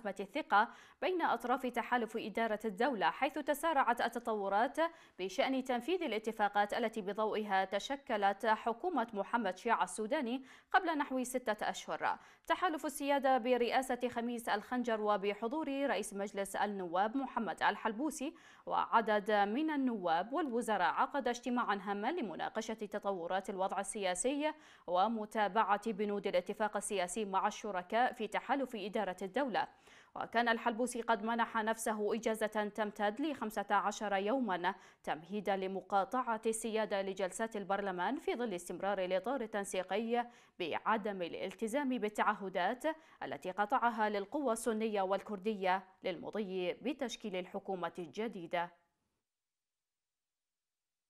أزمة الثقة بين أطراف تحالف إدارة الدولة حيث تسارعت التطورات بشأن تنفيذ الاتفاقات التي بضوئها تشكلت حكومة محمد شيع السوداني قبل نحو ستة أشهر تحالف السيادة برئاسة خميس الخنجر وبحضور رئيس مجلس النواب محمد الحلبوسي وعدد من النواب والوزراء عقد اجتماعا هاما لمناقشة تطورات الوضع السياسي ومتابعة بنود الاتفاق السياسي مع الشركاء في تحالف إدارة الدولة وكان الحلبوسي قد منح نفسه إجازة تمتد لخمسة عشر يوما تمهيدا لمقاطعة السيادة لجلسات البرلمان في ظل استمرار الإطار التنسيقي بعدم الالتزام بالتعهدات التي قطعها للقوى السنية والكردية للمضي بتشكيل الحكومة الجديدة